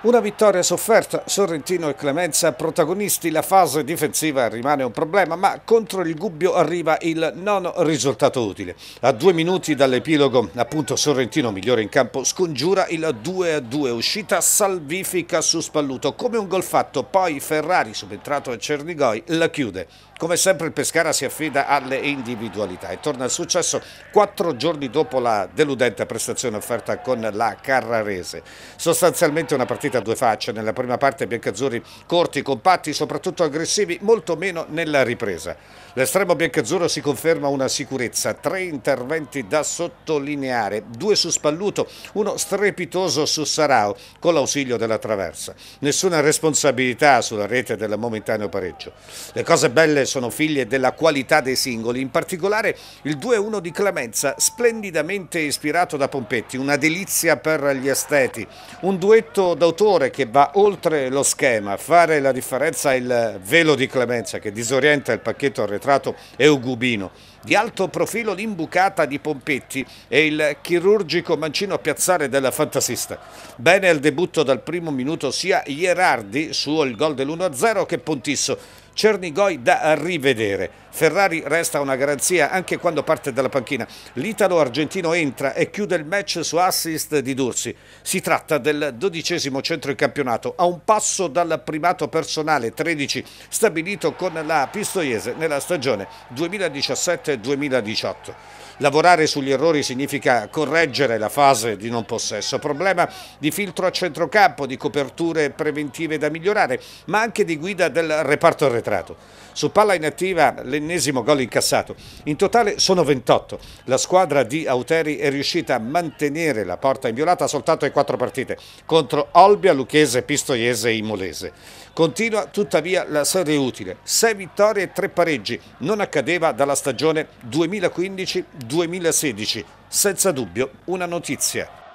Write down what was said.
Una vittoria sofferta, Sorrentino e Clemenza protagonisti, la fase difensiva rimane un problema, ma contro il Gubbio arriva il nono risultato utile. A due minuti dall'epilogo, appunto Sorrentino migliore in campo, scongiura il 2-2, uscita salvifica su Spalluto, come un gol fatto, poi Ferrari subentrato a Cernigoi la chiude. Come sempre il Pescara si affida alle individualità e torna al successo quattro giorni dopo la deludente prestazione offerta con la Carrarese. Sostanzialmente una partita a due facce, nella prima parte biancazzurri corti, compatti, soprattutto aggressivi, molto meno nella ripresa. L'estremo biancazzurro si conferma una sicurezza, tre interventi da sottolineare, due su Spalluto, uno strepitoso su Sarao con l'ausilio della traversa. Nessuna responsabilità sulla rete del momentaneo pareggio. Le cose belle sono figlie della qualità dei singoli, in particolare il 2-1 di Clemenza, splendidamente ispirato da Pompetti, una delizia per gli esteti, un duetto d'autore che va oltre lo schema, fare la differenza è il velo di Clemenza che disorienta il pacchetto arretrato Eugubino, di alto profilo l'imbucata di Pompetti e il chirurgico mancino a piazzare della fantasista. Bene al debutto dal primo minuto sia Gerardi, suo il gol dell'1-0, che Pontisso, Cernigoi da rivedere. Ferrari resta una garanzia anche quando parte dalla panchina. L'italo-argentino entra e chiude il match su assist di Dursi. Si tratta del dodicesimo centro in campionato, a un passo dal primato personale 13 stabilito con la Pistoiese nella stagione 2017-2018. Lavorare sugli errori significa correggere la fase di non possesso, problema di filtro a centrocampo, di coperture preventive da migliorare, ma anche di guida del reparto arretrato centrato. Su palla inattiva l'ennesimo gol incassato. In totale sono 28. La squadra di Auteri è riuscita a mantenere la porta inviolata soltanto in quattro partite contro Olbia, Lucchese, Pistoiese e Imolese. Continua tuttavia la serie utile. Sei vittorie e tre pareggi. Non accadeva dalla stagione 2015-2016. Senza dubbio una notizia.